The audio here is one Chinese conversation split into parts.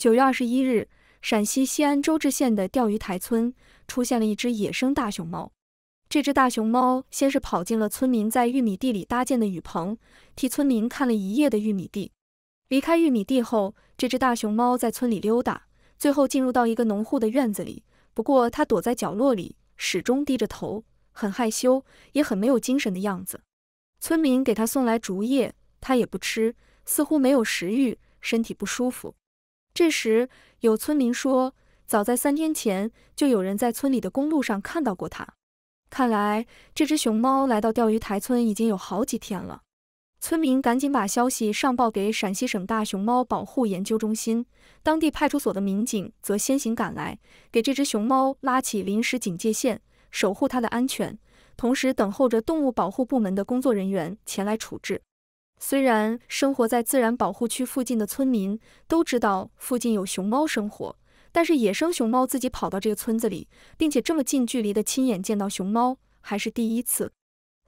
九月二十一日，陕西西安周至县的钓鱼台村出现了一只野生大熊猫。这只大熊猫先是跑进了村民在玉米地里搭建的雨棚，替村民看了一夜的玉米地。离开玉米地后，这只大熊猫在村里溜达，最后进入到一个农户的院子里。不过，它躲在角落里，始终低着头，很害羞，也很没有精神的样子。村民给它送来竹叶，它也不吃，似乎没有食欲，身体不舒服。这时，有村民说，早在三天前就有人在村里的公路上看到过它。看来这只熊猫来到钓鱼台村已经有好几天了。村民赶紧把消息上报给陕西省大熊猫保护研究中心，当地派出所的民警则先行赶来，给这只熊猫拉起临时警戒线，守护它的安全，同时等候着动物保护部门的工作人员前来处置。虽然生活在自然保护区附近的村民都知道附近有熊猫生活，但是野生熊猫自己跑到这个村子里，并且这么近距离的亲眼见到熊猫还是第一次，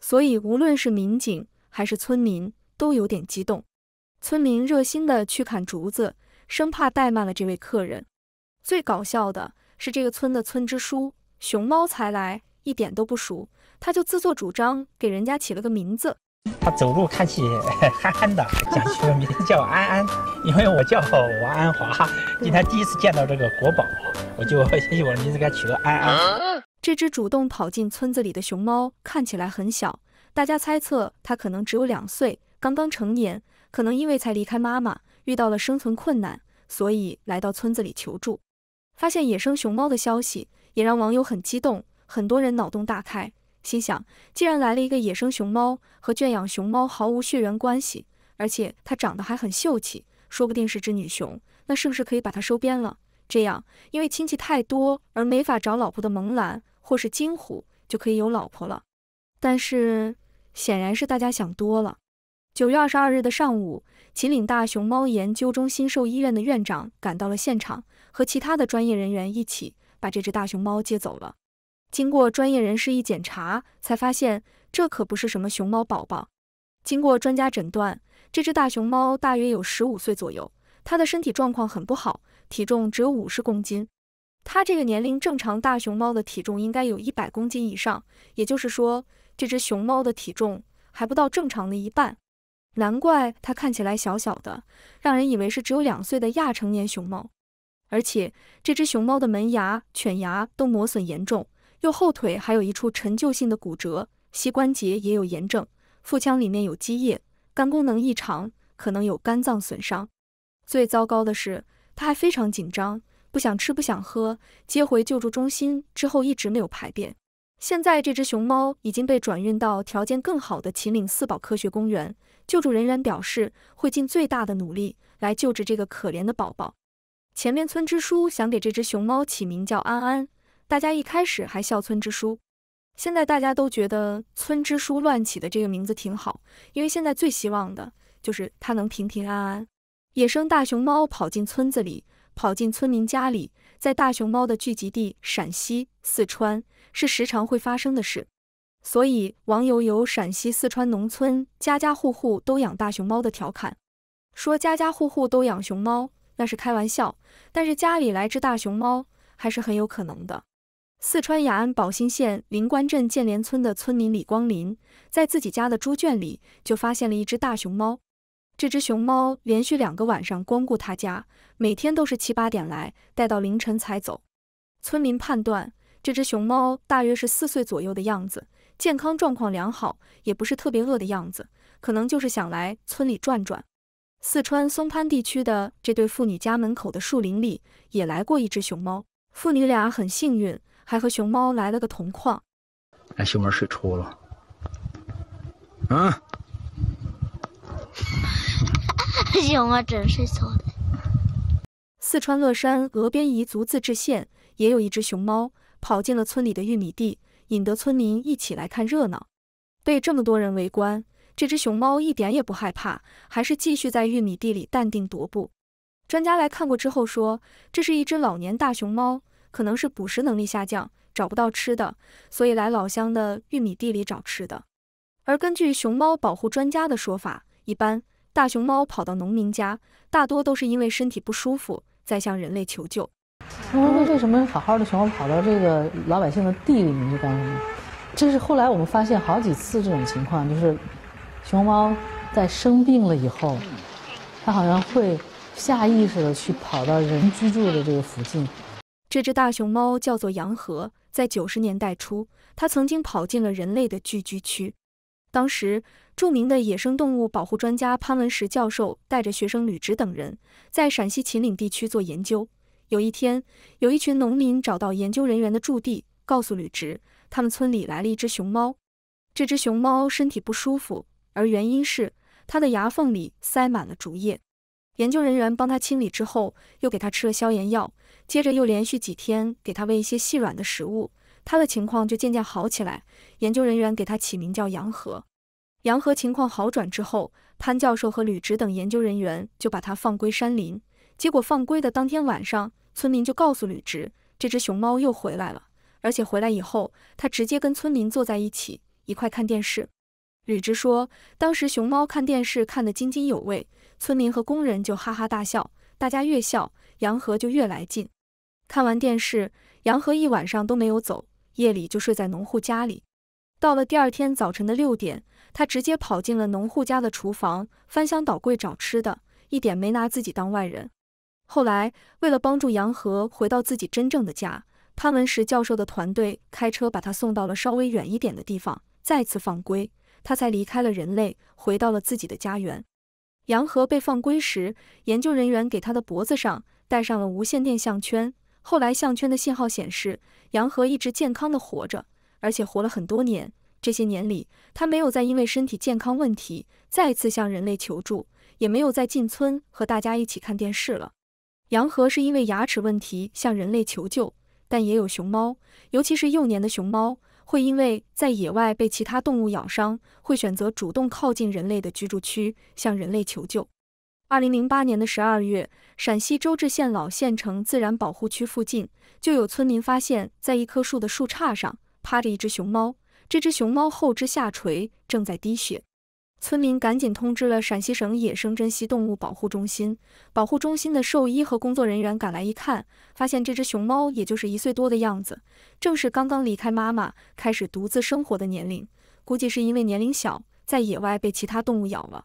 所以无论是民警还是村民都有点激动。村民热心的去砍竹子，生怕怠慢了这位客人。最搞笑的是这个村的村支书，熊猫才来，一点都不熟，他就自作主张给人家起了个名字。他走路看起 憨憨的，想取个名字叫安安，因为我叫王安华，今天第一次见到这个国宝，我就用我的名字给他取了安安。这只主动跑进村子里的熊猫看起来很小，大家猜测它可能只有两岁，刚刚成年，可能因为才离开妈妈，遇到了生存困难，所以来到村子里求助。发现野生熊猫的消息也让网友很激动，很多人脑洞大开。心想，既然来了一个野生熊猫，和圈养熊猫毫无血缘关系，而且它长得还很秀气，说不定是只女熊，那是不是可以把它收编了？这样，因为亲戚太多而没法找老婆的萌兰或是金虎，就可以有老婆了。但是，显然是大家想多了。九月二十二日的上午，秦岭大熊猫研究中心兽医院的院长赶到了现场，和其他的专业人员一起，把这只大熊猫接走了。经过专业人士一检查，才发现这可不是什么熊猫宝宝。经过专家诊断，这只大熊猫大约有十五岁左右，它的身体状况很不好，体重只有五十公斤。它这个年龄正常大熊猫的体重应该有一百公斤以上，也就是说这只熊猫的体重还不到正常的一半，难怪它看起来小小的，让人以为是只有两岁的亚成年熊猫。而且这只熊猫的门牙、犬牙都磨损严重。右后腿还有一处陈旧性的骨折，膝关节也有炎症，腹腔里面有积液，肝功能异常，可能有肝脏损伤。最糟糕的是，它还非常紧张，不想吃，不想喝。接回救助中心之后，一直没有排便。现在这只熊猫已经被转运到条件更好的秦岭四宝科学公园。救助人员表示，会尽最大的努力来救治这个可怜的宝宝。前面村支书想给这只熊猫起名叫安安。大家一开始还笑村支书，现在大家都觉得村支书乱起的这个名字挺好，因为现在最希望的就是他能平平安安。野生大熊猫跑进村子里，跑进村民家里，在大熊猫的聚集地陕西、四川是时常会发生的事。所以网友有陕西、四川农村家家户户都养大熊猫的调侃，说家家户户都养熊猫那是开玩笑，但是家里来只大熊猫还是很有可能的。四川雅安宝兴县灵关镇建联村的村民李光林，在自己家的猪圈里就发现了一只大熊猫。这只熊猫连续两个晚上光顾他家，每天都是七八点来，待到凌晨才走。村民判断，这只熊猫大约是四岁左右的样子，健康状况良好，也不是特别饿的样子，可能就是想来村里转转。四川松潘地区的这对父女家门口的树林里也来过一只熊猫，父女俩很幸运。还和熊猫来了个同框。那熊猫睡着了，啊？熊猫真睡着了。四川乐山峨边彝族自治县也有一只熊猫跑进了村里的玉米地，引得村民一起来看热闹。被这么多人围观，这只熊猫一点也不害怕，还是继续在玉米地里淡定踱步。专家来看过之后说，这是一只老年大熊猫。可能是捕食能力下降，找不到吃的，所以来老乡的玉米地里找吃的。而根据熊猫保护专家的说法，一般大熊猫跑到农民家，大多都是因为身体不舒服，在向人类求救。那为什么好好的熊猫跑到这个老百姓的地里面去干什么？这是后来我们发现好几次这种情况，就是熊猫在生病了以后，它好像会下意识的去跑到人居住的这个附近。这只大熊猫叫做洋河，在九十年代初，它曾经跑进了人类的聚居区。当时，著名的野生动物保护专家潘文石教授带着学生吕植等人，在陕西秦岭地区做研究。有一天，有一群农民找到研究人员的驻地，告诉吕植，他们村里来了一只熊猫。这只熊猫身体不舒服，而原因是它的牙缝里塞满了竹叶。研究人员帮它清理之后，又给它吃了消炎药。接着又连续几天给他喂一些细软的食物，他的情况就渐渐好起来。研究人员给他起名叫“杨和”。杨和情况好转之后，潘教授和吕植等研究人员就把他放归山林。结果放归的当天晚上，村民就告诉吕植，这只熊猫又回来了，而且回来以后，他直接跟村民坐在一起，一块看电视。吕植说，当时熊猫看电视看得津津有味，村民和工人就哈哈大笑，大家越笑。杨河就越来劲。看完电视，杨河一晚上都没有走，夜里就睡在农户家里。到了第二天早晨的六点，他直接跑进了农户家的厨房，翻箱倒柜找吃的，一点没拿自己当外人。后来，为了帮助杨河回到自己真正的家，潘文石教授的团队开车把他送到了稍微远一点的地方，再次放归，他才离开了人类，回到了自己的家园。杨河被放归时，研究人员给他的脖子上。戴上了无线电项圈，后来项圈的信号显示，杨河一直健康的活着，而且活了很多年。这些年里，他没有再因为身体健康问题再次向人类求助，也没有再进村和大家一起看电视了。杨河是因为牙齿问题向人类求救，但也有熊猫，尤其是幼年的熊猫，会因为在野外被其他动物咬伤，会选择主动靠近人类的居住区向人类求救。二零零八年的十二月，陕西周至县老县城自然保护区附近，就有村民发现，在一棵树的树杈上趴着一只熊猫。这只熊猫后肢下垂，正在滴血。村民赶紧通知了陕西省野生珍稀动物保护中心，保护中心的兽医和工作人员赶来一看，发现这只熊猫也就是一岁多的样子，正是刚刚离开妈妈，开始独自生活的年龄。估计是因为年龄小，在野外被其他动物咬了。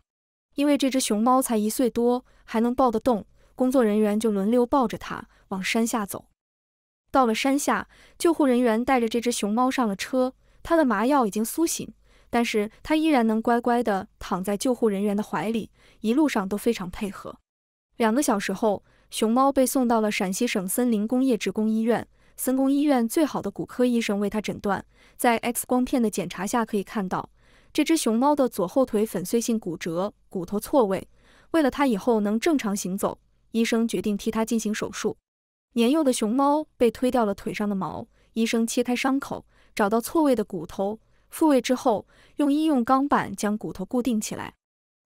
因为这只熊猫才一岁多，还能抱得动，工作人员就轮流抱着它往山下走。到了山下，救护人员带着这只熊猫上了车，它的麻药已经苏醒，但是它依然能乖乖地躺在救护人员的怀里，一路上都非常配合。两个小时后，熊猫被送到了陕西省森林工业职工医院，森工医院最好的骨科医生为它诊断，在 X 光片的检查下可以看到。这只熊猫的左后腿粉碎性骨折，骨头错位。为了它以后能正常行走，医生决定替它进行手术。年幼的熊猫被推掉了腿上的毛，医生切开伤口，找到错位的骨头复位之后，用医用钢板将骨头固定起来。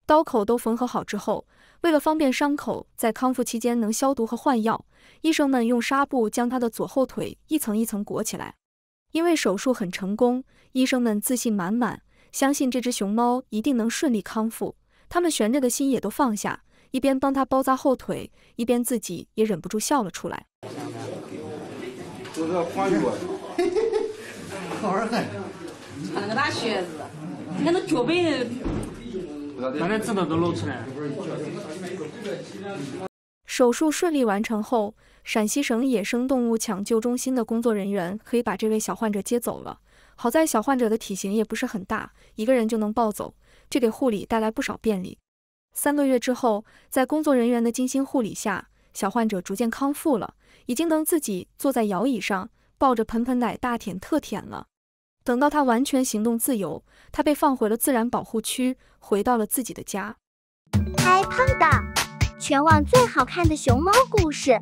刀口都缝合好之后，为了方便伤口在康复期间能消毒和换药，医生们用纱布将它的左后腿一层一层裹起来。因为手术很成功，医生们自信满满。相信这只熊猫一定能顺利康复，他们悬着的心也都放下。一边帮它包扎后腿，一边自己也忍不住笑了出来。好玩很，穿个大靴子，你看那脚背，把那都露出来。手术顺利完成后，陕西省野生动物抢救中心的工作人员可以把这位小患者接走了。好在小患者的体型也不是很大，一个人就能抱走，这给护理带来不少便利。三个月之后，在工作人员的精心护理下，小患者逐渐康复了，已经能自己坐在摇椅上，抱着盆盆奶大舔特舔了。等到他完全行动自由，他被放回了自然保护区，回到了自己的家。嗨，胖的全网最好看的熊猫故事。